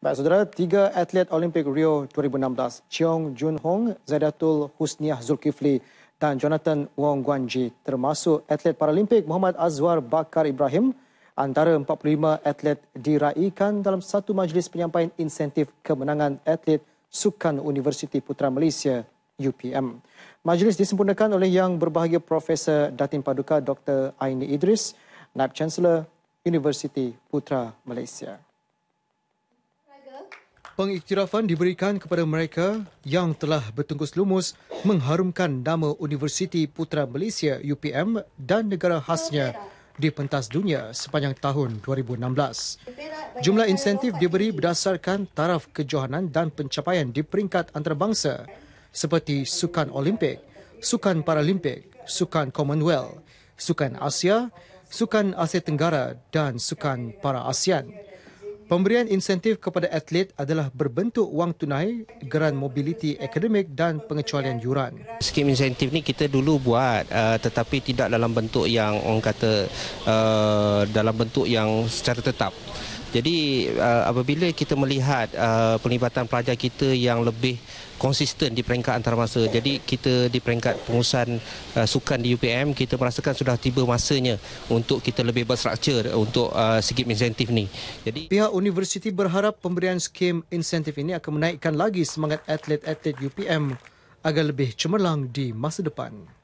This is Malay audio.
Baik, saudara, tiga atlet Olimpik Rio 2016, Cheong Jun Hong, Zaidatul Husniah Zulkifli dan Jonathan Wong Guanji termasuk atlet Paralimpik Muhammad Azwar Bakar Ibrahim antara 45 atlet diraihkan dalam satu majlis penyampaian insentif kemenangan atlet Sukan Universiti Putra Malaysia UPM. Majlis disempurnakan oleh yang berbahagia Profesor Datin Paduka Dr. Aini Idris, Naib Chancellor Universiti Putra Malaysia. Pengiktirafan diberikan kepada mereka yang telah bertungkus lumus mengharumkan nama Universiti Putra Malaysia UPM dan negara khasnya di pentas dunia sepanjang tahun 2016. Jumlah insentif diberi berdasarkan taraf kejohanan dan pencapaian di peringkat antarabangsa seperti Sukan Olimpik, Sukan Paralimpik, Sukan Commonwealth, Sukan Asia, Sukan Asia Tenggara dan Sukan Para ASEAN. Pemberian insentif kepada atlet adalah berbentuk wang tunai, geran mobility akademik dan pengecualian yuran. Skim insentif ni kita dulu buat uh, tetapi tidak dalam bentuk yang orang kata uh, dalam bentuk yang secara tetap. Jadi uh, apabila kita melihat uh, pelibatan pelajar kita yang lebih konsisten di peringkat antarabangsa. Jadi kita di peringkat pengurusan uh, sukan di UPM kita merasakan sudah tiba masanya untuk kita lebih berstruktur untuk uh, skim insentif ni. Jadi pihak universiti berharap pemberian skim insentif ini akan menaikkan lagi semangat atlet-atlet UPM agar lebih cemerlang di masa depan.